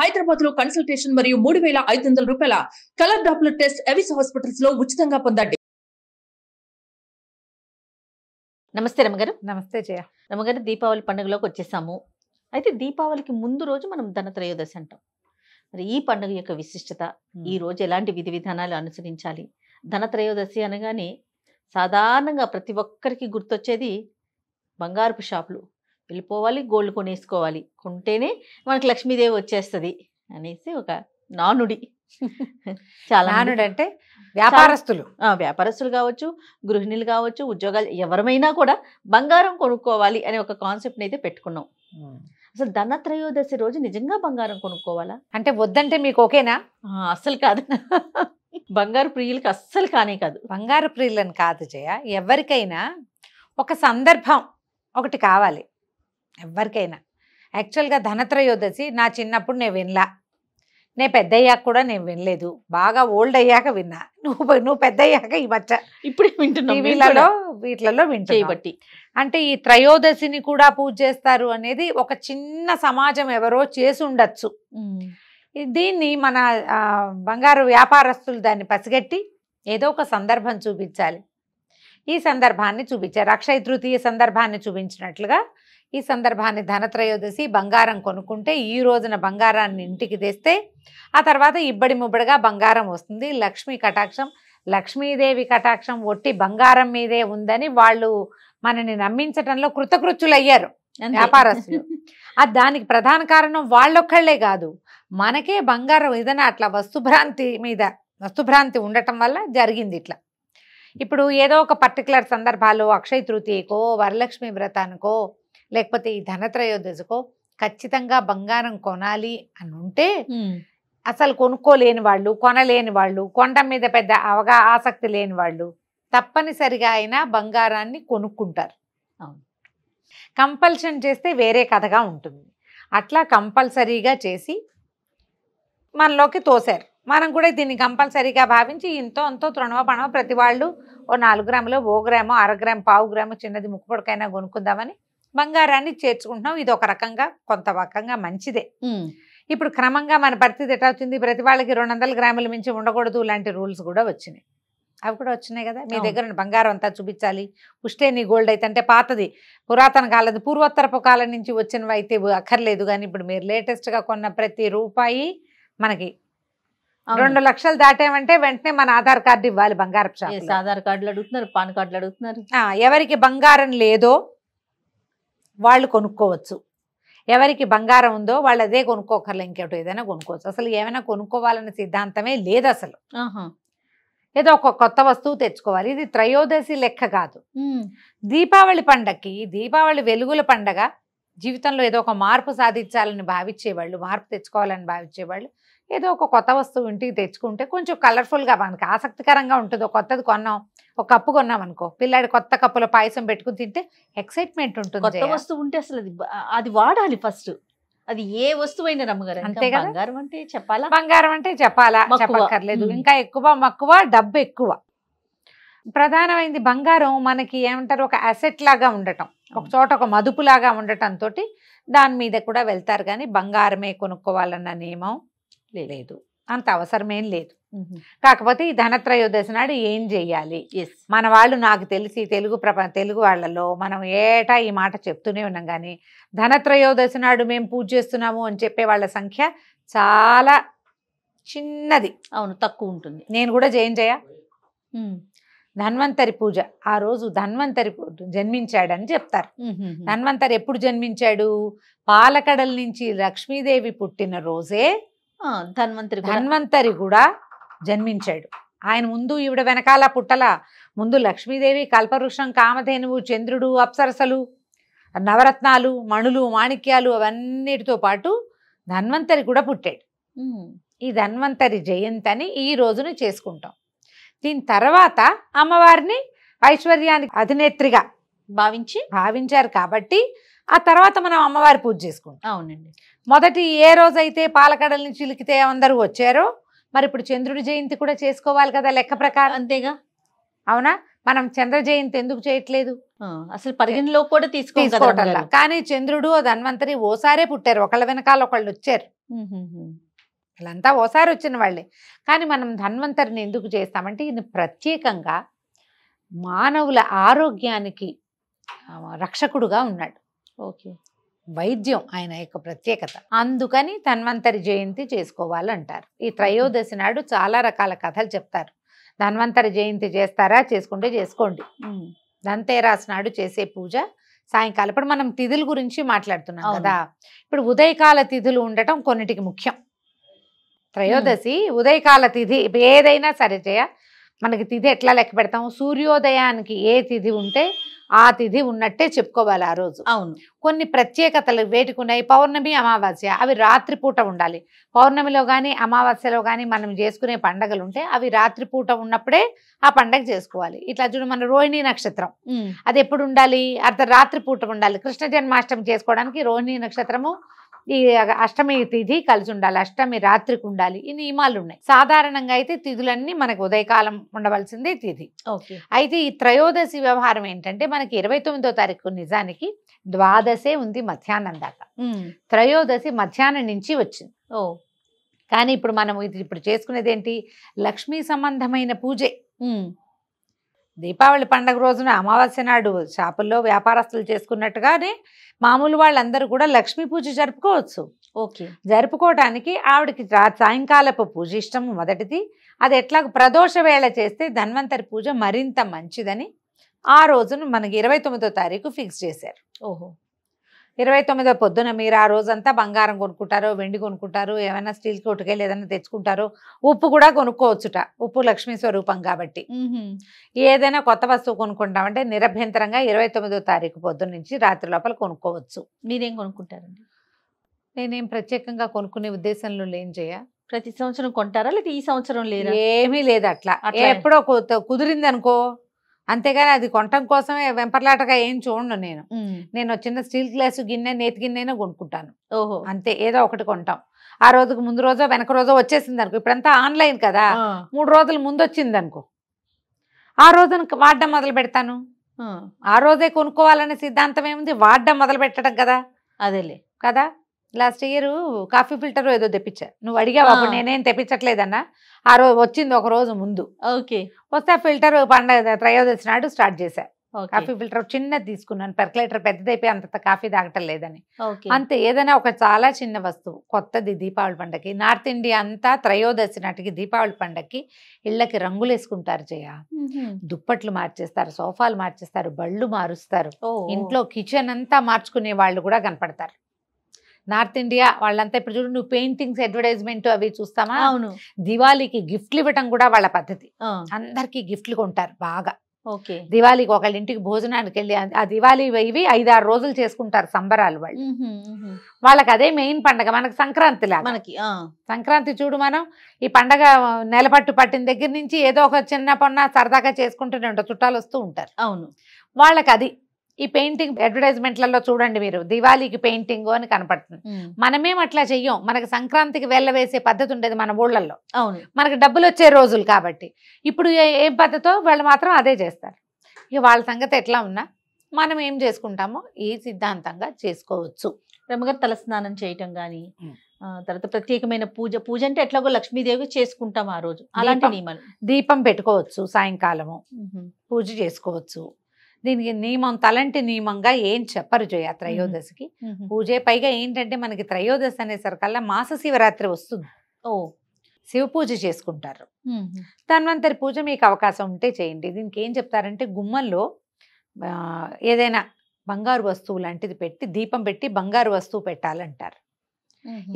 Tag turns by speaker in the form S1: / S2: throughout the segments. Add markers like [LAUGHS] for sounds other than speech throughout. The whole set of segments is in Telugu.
S1: హైదరాబాద్ లో కన్సల్టేషన్ మరియు మూడు వేల ఐదు వందల రూపాయల colour doppler test Evis hospitals లో ఉచితంగా పొందండి నమస్తే రమగారు నమస్తే జయ రమగారు దీపావళి పండుగలోకి వచ్చేసాము అయితే దీపావళికి ముందు రోజు మనం ధనత్రయోదశి అంటాం మరి ఈ పండుగ యొక్క విశిష్టత ఈ రోజు ఎలాంటి విధి విధానాలు అనుసరించాలి ధనత్రయోదశి అనగానే సాధారణంగా ప్రతి ఒక్కరికి గుర్తొచ్చేది బంగారపు షాపులు వెళ్ళిపోవాలి గోల్డ్ కొనేసుకోవాలి కొంటేనే మనకు లక్ష్మీదేవి వచ్చేస్తుంది అనేసి ఒక నానుడి [LAUGHS] చాలా నానుడు అంటే వ్యాపారస్తులు వ్యాపారస్తులు కావచ్చు గృహిణులు కావచ్చు ఉద్యోగాలు ఎవరమైనా కూడా బంగారం కొనుక్కోవాలి అనే ఒక కాన్సెప్ట్ని అయితే పెట్టుకున్నాం అసలు ధనత్రయోదశి రోజు నిజంగా బంగారం కొనుక్కోవాలా అంటే వద్దంటే మీకు ఓకేనా అస్సలు కాదు [LAUGHS] బంగారు ప్రియులకి అస్సలు కానే కాదు బంగారు ప్రియులని కాదు జయ ఎవరికైనా ఒక సందర్భం ఒకటి కావాలి ఎవరికైనా యాక్చువల్గా ధనత్రయోదశి నా చిన్నప్పుడు నేను వినలా నేను పెద్ద అయ్యాక కూడా నేను వినలేదు బాగా ఓల్డ్ అయ్యాక విన్నా నువ్వు నువ్వు పెద్ద అయ్యాక ఈ మధ్య ఇప్పుడే వింటున్నా వీళ్ళలో వీటిలలో వింటున్నాయి అంటే ఈ త్రయోదశిని కూడా పూజ చేస్తారు అనేది ఒక చిన్న సమాజం ఎవరో చేసి ఉండొచ్చు దీన్ని మన బంగారు వ్యాపారస్తులు దాన్ని పసిగట్టి ఏదో ఒక సందర్భం చూపించాలి ఈ సందర్భాన్ని చూపించారు అక్షయ తృతీయ సందర్భాన్ని చూపించినట్లుగా ఈ సందర్భాన్ని ధనత్రయోదశి బంగారం కొనుక్కుంటే ఈ రోజున బంగారాన్ని ఇంటికి తెస్తే ఆ తర్వాత ఇబ్బడి ముబ్బడిగా బంగారం వస్తుంది లక్ష్మీ కటాక్షం లక్ష్మీదేవి కటాక్షం ఒట్టి బంగారం మీదే ఉందని వాళ్ళు మనని నమ్మించటంలో కృతకృత్యులయ్యారు వ్యాపారస్తులు ఆ దానికి ప్రధాన కారణం వాళ్ళొక్కళ్లే కాదు మనకే బంగారం ఏదైనా అట్లా వస్తుభ్రాంతి మీద వస్తుభ్రాంతి ఉండటం వల్ల జరిగింది ఇట్లా ఇప్పుడు ఏదో ఒక పర్టికులర్ సందర్భాలు అక్షయ తృతీయకో వరలక్ష్మి వ్రతానికో లేకపోతే ఈ ధనత్రయోదశకో ఖచ్చితంగా బంగారం కొనాలి అని ఉంటే అసలు కొనుక్కోలేని వాళ్ళు కొనలేని వాళ్ళు కొండ మీద పెద్ద అవగా ఆసక్తి లేని వాళ్ళు తప్పనిసరిగా అయినా బంగారాన్ని కొనుక్కుంటారు కంపల్షన్ చేస్తే వేరే కథగా ఉంటుంది అట్లా కంపల్సరీగా చేసి మనలోకి తోశారు మనం కూడా దీన్ని కంపల్సరీగా భావించి ఇంతో అంతో తృణవ పణవ ప్రతి వాళ్ళు ఓ నాలుగు గ్రాములు ఓ గ్రాము అర గ్రాము పావు గ్రాము చిన్నది ముక్కుపొడకైనా కొనుక్కుందామని బంగారాన్ని చేర్చుకుంటున్నాం ఇది ఒక రకంగా కొంత రకంగా మంచిదే ఇప్పుడు క్రమంగా మన పరిస్థితి ఎట్లా వచ్చింది ప్రతి వాళ్ళకి రెండు వందల గ్రాముల మించి ఉండకూడదు లాంటి రూల్స్ కూడా వచ్చినాయి అవి కూడా వచ్చినాయి కదా మీ దగ్గర బంగారం అంతా చూపించాలి ఉష్టే నీ గోల్డ్ అయితే అంటే పాతది పురాతన కాలది పూర్వోత్తరపు కాలం నుంచి వచ్చినవి అయితే అక్కర్లేదు కానీ ఇప్పుడు మీరు లేటెస్ట్గా కొన్న ప్రతి రూపాయి మనకి రెండు లక్షలు దాటామంటే వెంటనే మన ఆధార్ కార్డు ఇవ్వాలి బంగారం ఆధార్ కార్డులు అడుగుతున్నారు పాన్ కార్డులు అడుగుతున్నారు ఎవరికి బంగారం లేదో వాళ్ళు కొనుక్కోవచ్చు ఎవరికి బంగారం ఉందో వాళ్ళు అదే కొనుక్కోకర్లే ఇంకేటో ఏదైనా కొనుక్కోవచ్చు అసలు ఏమైనా కొనుక్కోవాలనే సిద్ధాంతమే లేదు అసలు ఏదో ఒక కొత్త వస్తువు తెచ్చుకోవాలి ఇది త్రయోదశి లెక్క కాదు దీపావళి పండగకి దీపావళి వెలుగుల పండగ జీవితంలో ఏదో ఒక మార్పు సాధించాలని భావించేవాళ్ళు మార్పు తెచ్చుకోవాలని భావించేవాళ్ళు ఏదో ఒక కొత్త వస్తువు ఇంటికి తెచ్చుకుంటే కొంచెం కలర్ఫుల్గా మనకి ఆసక్తికరంగా ఉంటుందో కొత్తది కొన్నాం ఒక కప్పు కొన్నాం అనుకో పిల్లాడి కొత్త కప్పులో పాయసం పెట్టుకుని తింటే ఎక్సైట్మెంట్ ఉంటుంది వస్తువు ఉంటే అసలు అది అది వాడాలి ఫస్ట్ అది ఏ వస్తువైనా రమ్మగారు అంతే బంగారం అంటే చెప్పాలా బంగారం అంటే చెప్పాలా చెప్పక్కర్లేదు ఇంకా ఎక్కువ మక్కువ డబ్బు ఎక్కువ ప్రధానమైంది బంగారం మనకి ఏమంటారు ఒక అసెట్ లాగా ఉండటం ఒక చోట ఒక మదుపులాగా ఉండటంతో దాని మీద కూడా వెళ్తారు కానీ బంగారమే కొనుక్కోవాలన్న నియమం లేదు అంత అవసరమేం లేదు కాకపోతే ఈ ధనత్రయోదశి నాడు ఏం చెయ్యాలి మన వాళ్ళు నాకు తెలిసి తెలుగు ప్రప తెలుగు వాళ్ళలో మనం ఏటా ఈ మాట చెప్తూనే ఉన్నాం కానీ ధనత్రయోదశి నాడు మేము పూజ చేస్తున్నాము అని చెప్పే వాళ్ళ సంఖ్య చాలా చిన్నది అవును తక్కువ ఉంటుంది నేను కూడా జయించయా ధన్వంతరి పూజ ఆ రోజు ధన్వంతరి జన్మించాడని చెప్తారు ధన్వంతరి ఎప్పుడు జన్మించాడు పాలకడల నుంచి లక్ష్మీదేవి పుట్టిన రోజే ధన్వంతరి ధన్వంతరి కూడా జన్మించాడు ఆయన ముందు ఈవిడ వెనకాల పుట్టల ముందు లక్ష్మీదేవి కల్పవృక్షం కామధేనువు చంద్రుడు అప్సరసలు నవరత్నాలు మణులు మాణిక్యాలు అవన్నిటితో పాటు ధన్వంతరి కూడా పుట్టాడు ఈ ధన్వంతరి జయంతి అని ఈ రోజున చేసుకుంటాం దీని తర్వాత అమ్మవారిని ఐశ్వర్యానికి అధినేత్రిగా భావించి భావించారు కాబట్టి ఆ తర్వాత మనం అమ్మవారి పూజ చేసుకుంటాం అవునండి మొదటి ఏ రోజైతే పాలకడల నుంచి చిలికితే అందరూ వచ్చారో మరి ఇప్పుడు చంద్రుడి జయంతి కూడా చేసుకోవాలి కదా లెక్క ప్రకారం అంతేగా అవునా మనం చంద్ర జయంతి ఎందుకు చేయట్లేదు అసలు పరిగణలో కూడా తీసుకోవటం కానీ చంద్రుడు ధన్వంతరి ఓసారే పుట్టారు ఒకళ్ళ వెనకాల ఒకళ్ళు వచ్చారు వాళ్ళంతా ఓసారి వచ్చిన వాళ్ళే కానీ మనం ధన్వంతరిని ఎందుకు చేస్తామంటే ఇది ప్రత్యేకంగా మానవుల ఆరోగ్యానికి రక్షకుడుగా ఉన్నాడు ఓకే వైద్యం ఆయన యొక్క ప్రత్యేకత అందుకని ధన్వంతరి జయంతి చేసుకోవాలంటారు ఈ త్రయోదశి నాడు చాలా రకాల కథలు చెప్తారు ధన్వంతరి జయంతి చేస్తారా చేసుకుంటే చేసుకోండి ధన్తేరాశి నాడు చేసే పూజ సాయంకాలం ఇప్పుడు మనం తిథుల గురించి మాట్లాడుతున్నాం కదా ఇప్పుడు ఉదయకాల తిథులు ఉండటం కొన్నిటికి ముఖ్యం త్రయోదశి ఉదయకాల తిథి ఏదైనా సరే చేయ మనకి తిథి ఎట్లా లెక్క పెడతాము సూర్యోదయానికి ఏ తిథి ఉంటే ఆ తిథి ఉన్నట్టే చెప్పుకోవాలి ఆ రోజు అవును కొన్ని ప్రత్యేకతలు ఉన్నాయి పౌర్ణమి అమావాస్య అవి రాత్రిపూట ఉండాలి పౌర్ణమిలో కానీ అమావాస్యలో కానీ మనం చేసుకునే పండగలు ఉంటే అవి రాత్రిపూట ఉన్నప్పుడే ఆ పండగ చేసుకోవాలి ఇట్లా చూడు మన రోహిణి నక్షత్రం అది ఎప్పుడు ఉండాలి అర్ధ రాత్రిపూట ఉండాలి కృష్ణ జన్మాష్టమి చేసుకోవడానికి రోహిణి నక్షత్రము ఈ అష్టమి తిథి కలిసి ఉండాలి అష్టమి రాత్రికి ఉండాలి ఈ నియమాలు ఉన్నాయి సాధారణంగా అయితే తిథులన్నీ మనకు ఉదయకాలం ఉండవలసిందే తిథి అయితే ఈ త్రయోదశి వ్యవహారం ఏంటంటే మనకి ఇరవై తొమ్మిదో తారీఖు నిజానికి ద్వాదశే ఉంది మధ్యాహ్నం దాకా త్రయోదశి మధ్యాహ్నం నుంచి వచ్చింది ఓ కానీ ఇప్పుడు మనం ఇది ఇప్పుడు చేసుకునేది ఏంటి లక్ష్మీ సంబంధమైన పూజే దీపావళి పండగ రోజున అమావాస్య నాడు షాపుల్లో వ్యాపారస్తులు చేసుకున్నట్టుగానే మామూలు వాళ్ళందరూ కూడా లక్ష్మీ పూజ జరుపుకోవచ్చు ఓకే జరుపుకోవటానికి ఆవిడకి సాయంకాలపు పూజ ఇష్టం మొదటిది అది ఎట్లా ప్రదోష వేళ చేస్తే ధన్వంతరి పూజ మరింత మంచిదని ఆ రోజును మనకి ఇరవై తొమ్మిదో తారీఖు ఫిక్స్ చేశారు ఓహో ఇరవై తొమ్మిదో పొద్దున మీరు ఆ రోజంతా బంగారం కొనుక్కుంటారు వెండి కొనుక్కుంటారు ఏమైనా స్టీల్ కొట్టుకెళ్ళి ఏదైనా తెచ్చుకుంటారు ఉప్పు కూడా కొనుక్కోవచ్చుట ఉప్పు లక్ష్మీ స్వరూపం కాబట్టి ఏదైనా కొత్త వస్తువు కొనుక్కుంటామంటే నిరభ్యంతరంగా ఇరవై తొమ్మిదో తారీఖు పొద్దున్న నుంచి రాత్రి లోపల కొనుక్కోవచ్చు మీరేం కొనుక్కుంటారండి నేనేం ప్రత్యేకంగా కొనుక్కునే ఉద్దేశంలో లేం చేయ ప్రతి సంవత్సరం కొంటారా లేదా ఈ సంవత్సరం లేదా ఏమీ లేదు అట్లా ఎప్పుడో కుదిరింది అనుకో అంతేగాని అది కొనటం కోసమే వెంపర్లాటగా ఏం చూడను నేను నేను చిన్న స్టీల్ గ్లాస్ గిన్నె నేతి గిన్నె కొనుక్కుంటాను ఓహో అంతే ఏదో ఒకటి కొంటాం ఆ రోజుకు ముందు రోజో వెనక రోజో వచ్చేసింది అనుకో ఇప్పుడంతా ఆన్లైన్ కదా మూడు రోజుల ముందు వచ్చింది అనుకో ఆ రోజున వాడడం మొదలు పెడతాను ఆ రోజే కొనుక్కోవాలనే సిద్ధాంతం ఏముంది వాడడం మొదలు పెట్టడం కదా అదేలే కదా లాస్ట్ ఇయర్ కాఫీ ఫిల్టర్ ఏదో తెప్పించా నువ్వు అడిగావు నేనేం తెప్పించట్లేదన్నా ఆ రోజు వచ్చింది ఒక రోజు ముందు ఓకే వస్తే ఫిల్టర్ పండగ త్రయోదశి నాడు స్టార్ట్ చేశా కాఫీ ఫిల్టర్ చిన్నది తీసుకున్నాను పెర్కలేటర్ పెద్దదైపోయి అంత కాఫీ తాగటం లేదని అంతే ఏదైనా ఒక చాలా చిన్న వస్తువు కొత్తది దీపావళి పండగకి నార్త్ ఇండియా అంతా త్రయోదశి నాటికి దీపావళి పండగకి ఇళ్ళకి రంగులు వేసుకుంటారు జయ దుప్పట్లు మార్చేస్తారు సోఫాలు మార్చేస్తారు బళ్ళు మారుస్తారు ఇంట్లో కిచెన్ అంతా మార్చుకునే వాళ్ళు కూడా కనపడతారు నార్త్ ఇండియా వాళ్ళంతా ఇప్పుడు చూడు నువ్వు పెయింటింగ్స్ అడ్వర్టైజ్మెంట్ అవి చూస్తామా అవును దివాళీకి గిఫ్ట్లు ఇవ్వటం కూడా వాళ్ళ పద్ధతి అందరికీ గిఫ్ట్లు కొంటారు బాగా ఓకే దివాళీకి ఒకళ్ళ ఇంటికి భోజనానికి వెళ్ళి ఆ దివాళీ ఇవి ఐదారు రోజులు చేసుకుంటారు సంబరాలు వాళ్ళు వాళ్ళకి అదే మెయిన్ పండగ మనకి సంక్రాంతి లాగా మనకి సంక్రాంతి చూడు మనం ఈ పండగ నెలపట్టు పట్టిన దగ్గర నుంచి ఏదో ఒక చిన్న పొన్న సరదాగా చేసుకుంటూనే ఉంటారు చుట్టాలు వస్తూ ఉంటారు అవును వాళ్ళకి అది ఈ పెయింటింగ్ అడ్వర్టైజ్మెంట్లలో చూడండి మీరు దివాళీకి పెయింటింగ్ అని కనపడుతుంది మనమేం అట్లా చెయ్యం మనకి సంక్రాంతికి వెళ్ళ వేసే పద్ధతి ఉండేది మన ఊళ్ళల్లో అవును మనకి డబ్బులు వచ్చే రోజులు కాబట్టి ఇప్పుడు ఏం పద్ధతో వాళ్ళు మాత్రం అదే చేస్తారు ఇక వాళ్ళ సంగతి ఎట్లా ఉన్నా మనం ఏం చేసుకుంటామో ఈ సిద్ధాంతంగా చేసుకోవచ్చు రమ్మగారు తలస్నానం చేయటం కానీ తర్వాత ప్రత్యేకమైన పూజ పూజ అంటే ఎట్లాగో లక్ష్మీదేవి చేసుకుంటాం ఆ రోజు అలాంటి నియమాలు దీపం పెట్టుకోవచ్చు సాయంకాలము పూజ చేసుకోవచ్చు దీనికి నియమం తలంటి నియమంగా ఏం చెప్పరు జయ త్రయోదశికి పూజే పైగా ఏంటంటే మనకి త్రయోదశి అనేసరికల్లా మాస శివరాత్రి వస్తుంది ఓ శివ పూజ చేసుకుంటారు ధన్వంతరి పూజ మీకు అవకాశం ఉంటే చేయండి దీనికి ఏం చెప్తారంటే గుమ్మల్లో ఏదైనా బంగారు వస్తువు లాంటిది పెట్టి దీపం పెట్టి బంగారు వస్తువు పెట్టాలంటారు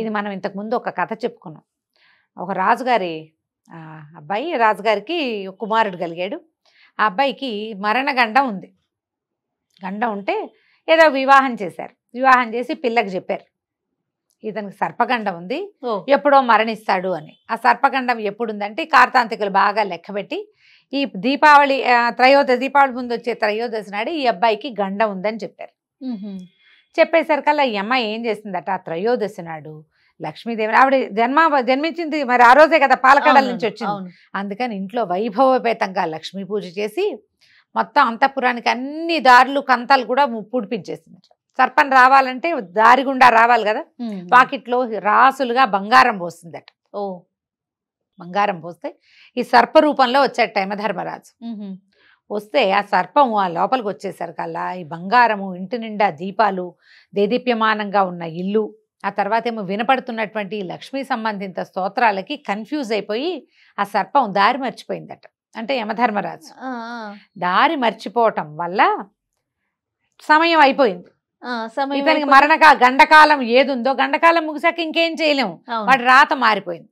S1: ఇది మనం ఇంతకుముందు ఒక కథ చెప్పుకున్నాం ఒక రాజుగారి అబ్బాయి రాజుగారికి కుమారుడు కలిగాడు ఆ అబ్బాయికి మరణగండ ఉంది గండం ఉంటే ఏదో వివాహం చేశారు వివాహం చేసి పిల్లకి చెప్పారు ఇతనికి సర్పగండం ఉంది ఎప్పుడో మరణిస్తాడు అని ఆ సర్పగండం ఎప్పుడుందంటే కార్తాంతికులు బాగా లెక్కబెట్టి ఈ దీపావళి త్రయోదశి దీపావళి ముందు వచ్చే త్రయోదశి నాడు ఈ అబ్బాయికి గండం ఉందని చెప్పారు చెప్పేసరికల్లా ఈ అమ్మాయి ఏం చేసిందట ఆ త్రయోదశి నాడు లక్ష్మీదేవి ఆవిడ జన్మ జన్మించింది మరి ఆ రోజే కదా పాలకడల నుంచి వచ్చింది అందుకని ఇంట్లో వైభవపేతంగా లక్ష్మీ పూజ చేసి మొత్తం అంతఃపురానికి అన్ని దారులు కంతాలు కూడా పుడిపించేసింది సర్పం రావాలంటే దారి గుండా రావాలి కదా వాకిట్లో రాసులుగా బంగారం పోస్తుందట ఓ బంగారం పోస్తే ఈ సర్ప రూపంలో వచ్చాడు యమధర్మరాజు వస్తే ఆ సర్పం ఆ లోపలికి వచ్చేసరికల్లా ఈ బంగారము ఇంటి నిండా దీపాలు దేదీప్యమానంగా ఉన్న ఇల్లు ఆ తర్వాత ఏమో వినపడుతున్నటువంటి లక్ష్మీ సంబంధిత స్తోత్రాలకి కన్ఫ్యూజ్ అయిపోయి ఆ సర్పం దారి మర్చిపోయిందట అంటే యమధర్మరాజు దారి మర్చిపోవటం వల్ల సమయం అయిపోయింది ఇతనికి మరణక గండకాలం ఉందో గండకాలం ముగిసాక ఇంకేం చేయలేము వాటి రాత మారిపోయింది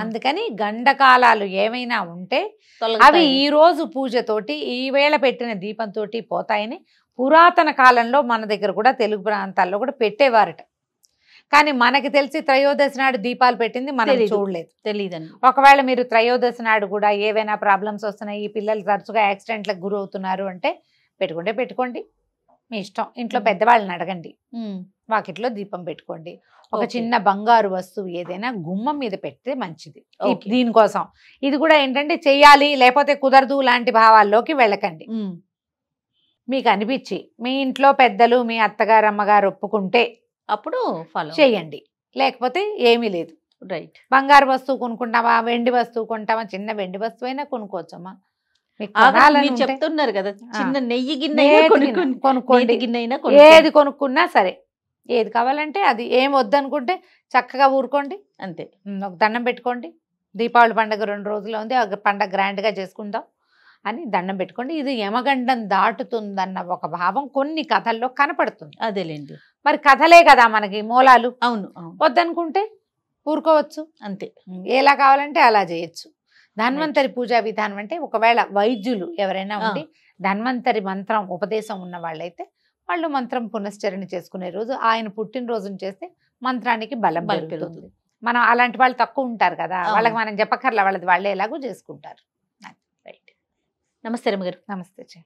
S1: అందుకని గండకాలాలు ఏమైనా ఉంటే అవి ఈ రోజు పూజతోటి ఈవేళ పెట్టిన దీపంతో పోతాయని పురాతన కాలంలో మన దగ్గర కూడా తెలుగు ప్రాంతాల్లో కూడా పెట్టేవారట కానీ మనకి తెలిసి త్రయోదశి నాడు దీపాలు పెట్టింది మనం చూడలేదు తెలియదు ఒకవేళ మీరు త్రయోదశి నాడు కూడా ఏవైనా ప్రాబ్లమ్స్ వస్తున్నాయి ఈ పిల్లలు తరచుగా యాక్సిడెంట్లకు గురవుతున్నారు అంటే పెట్టుకుంటే పెట్టుకోండి మీ ఇష్టం ఇంట్లో పెద్దవాళ్ళని అడగండి వాకిట్లో దీపం పెట్టుకోండి ఒక చిన్న బంగారు వస్తువు ఏదైనా గుమ్మం మీద పెడితే మంచిది దీనికోసం ఇది కూడా ఏంటంటే చెయ్యాలి లేకపోతే కుదరదు లాంటి భావాల్లోకి వెళ్ళకండి మీకు అనిపించి మీ ఇంట్లో పెద్దలు మీ అత్తగారు అమ్మగారు ఒప్పుకుంటే అప్పుడు ఫాలో చేయండి లేకపోతే ఏమీ లేదు రైట్ బంగారు వస్తువు కొనుక్కుంటామా వెండి వస్తువు కొంటామా చిన్న వెండి వస్తువు అయినా కొనుక్కోవచ్చమ్మా చెప్తున్నారు కదా చిన్న నెయ్యి గిన్నె కొనుక్కోండి గిన్నె ఏది కొనుక్కున్నా సరే ఏది కావాలంటే అది ఏం వద్దనుకుంటే చక్కగా ఊరుకోండి అంతే ఒక దండం పెట్టుకోండి దీపావళి పండుగ రెండు రోజులు ఉంది ఆ పండగ గ్రాండ్గా చేసుకుందాం అని దండం పెట్టుకోండి ఇది యమగండం దాటుతుందన్న ఒక భావం కొన్ని కథల్లో కనపడుతుంది అదేలేండి మరి కథలే కదా మనకి మూలాలు అవును వద్దనుకుంటే ఊరుకోవచ్చు అంతే ఎలా కావాలంటే అలా చేయొచ్చు ధన్వంతరి పూజా విధానం అంటే ఒకవేళ వైద్యులు ఎవరైనా ఉండి ధన్వంతరి మంత్రం ఉపదేశం ఉన్న వాళ్ళైతే వాళ్ళు మంత్రం పునశ్చరణ చేసుకునే రోజు ఆయన పుట్టినరోజును చేస్తే మంత్రానికి బలం పెరుగుతుంది మనం అలాంటి వాళ్ళు తక్కువ ఉంటారు కదా వాళ్ళకి మనం చెప్పకర్లా వాళ్ళది వాళ్ళే ఎలాగో చేసుకుంటారు నమస్తే రమగారు నమస్తే